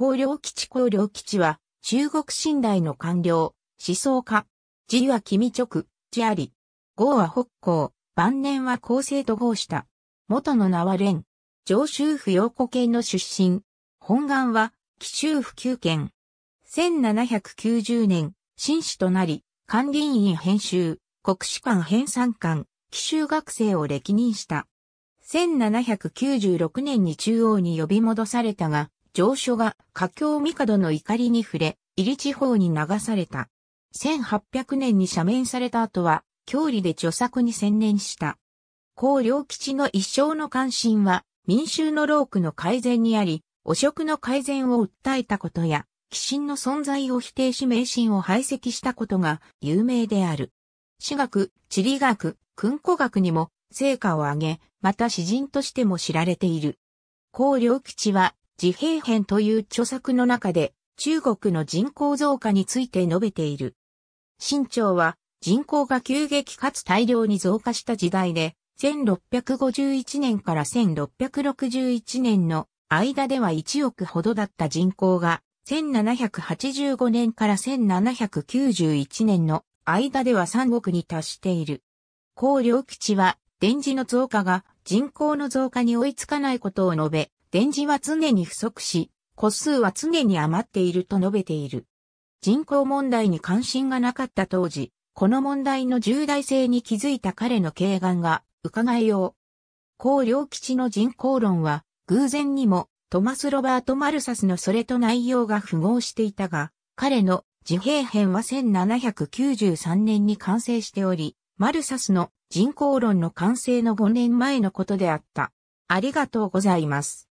公領基地公領基地は、中国信頼の官僚、思想家。字は君直、字あり。号は北高、晩年は厚生と号した。元の名は蓮。上州府陽子県の出身。本願は、紀州府旧県。1790年、新士となり、管理員編集、国史館編纂官、紀州学生を歴任した。1796年に中央に呼び戻されたが、上書が華僑帝の怒りに触れ、入り地方に流された。1800年に赦免された後は、郷里で著作に専念した。高良吉の一生の関心は、民衆の労苦の改善にあり、汚職の改善を訴えたことや、寄進の存在を否定し迷信を排斥したことが有名である。私学、地理学、訓古学にも成果を上げ、また詩人としても知られている。高良吉は自閉編という著作の中で中国の人口増加について述べている。清朝は人口が急激かつ大量に増加した時代で、1651年から1661年の間では1億ほどだった人口が、1785年から1791年の間では3億に達している。高基地は、電磁の増加が人口の増加に追いつかないことを述べ、電磁は常に不足し、個数は常に余っていると述べている。人口問題に関心がなかった当時、この問題の重大性に気づいた彼の軽眼が伺えよう。高良吉の人口論は、偶然にも、トマス・ロバート・マルサスのそれと内容が符合していたが、彼の自閉編は1793年に完成しており、マルサスの人口論の完成の5年前のことであった。ありがとうございます。